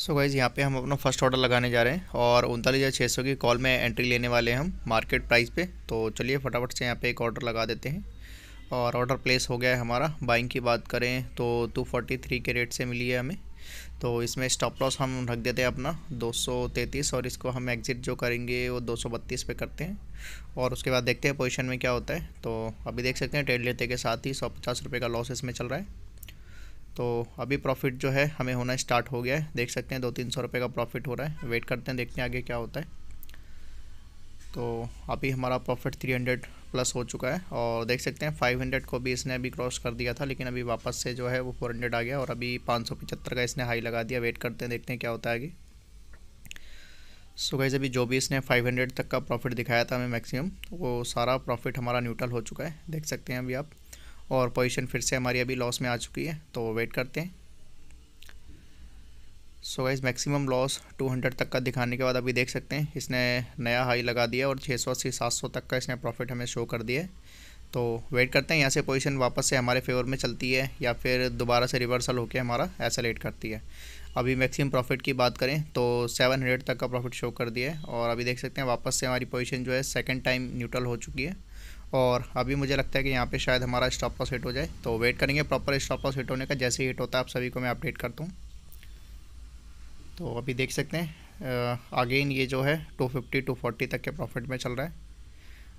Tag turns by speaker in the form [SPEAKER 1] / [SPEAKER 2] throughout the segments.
[SPEAKER 1] so guys यहाँ पे हम अपना फर्स्ट ऑर्डर लगाने जा रहे हैं और उनतालीस हज़ार छः सौ की कॉल में एंट्री लेने वाले हैं हम मार्केट प्राइस पे तो चलिए फटाफट से यहाँ पे एक ऑर्डर लगा देते हैं और ऑर्डर प्लेस हो गया है हमारा बाइंग की बात करें तो टू फोर्टी थ्री के रेट से मिली है हमें तो इसमें स्टॉप लॉस हम रख देते हैं अपना 233 और इसको हम एग्ज़िट जो करेंगे वो बत्तीस पे करते हैं और उसके बाद देखते हैं पोजिशन में क्या होता है तो अभी देख सकते हैं ट्रेड लेते के साथ ही सौ पचास रुपये का लॉस इसमें चल रहा है तो अभी प्रॉफिट जो है हमें होना स्टार्ट हो गया है देख सकते हैं दो तीन सौ रुपये का प्रॉफिट हो रहा है वेट करते हैं देखते हैं आगे क्या होता है तो अभी हमारा प्रॉफिट थ्री हंड्रेड प्लस हो चुका है और देख सकते हैं फाइव हंड्रेड को भी इसने अभी क्रॉस कर दिया था लेकिन अभी वापस से जो है वो फोर हंड्रेड आ गया और अभी पाँच सौ पचहत्तर का इसने हाई लगा दिया वेट करते हैं देखते हैं क्या होता है आगे सो so अभी जो भी इसने 500 तक का प्रॉफिट दिखाया था हमें मैक्सिमम वो सारा प्रॉफिट हमारा न्यूट्रल हो चुका है देख सकते हैं अभी आप और पोजीशन फिर से हमारी अभी लॉस में आ चुकी है तो वेट करते हैं सो गाइज मैक्सिमम लॉस 200 तक का दिखाने के बाद अभी देख सकते हैं इसने नया हाई लगा दिया और 600 से 700 तक का इसने प्रॉफिट हमें शो कर दिया है तो वेट करते हैं यहाँ से पोजीशन वापस से हमारे फेवर में चलती है या फिर दोबारा से रिवर्सल होकर हमारा ऐसा लेट करती है अभी मैक्सिमम प्रॉफिट की बात करें तो 700 तक का प्रॉफिट शो कर दिया है और अभी देख सकते हैं वापस से हमारी पोजीशन जो है सेकंड टाइम न्यूट्रल हो चुकी है और अभी मुझे लगता है कि यहाँ पे शायद हमारा स्टॉप लॉस हिट हो जाए तो वेट करेंगे प्रॉपर स्टॉप लॉस हिट होने का जैसे ही हिट होता है आप सभी को मैं अपडेट करता हूँ तो अभी देख सकते हैं अगेन ये जो है 250 240 तक के प्रॉफिट में चल रहा है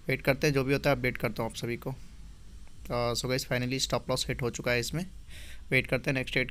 [SPEAKER 1] वेट करते हैं जो भी होता है अपडेट करता हूँ आप सभी को तो so guys finally stop loss hit हो चुका है इसमें वेट करते हैं नेक्स्ट डेट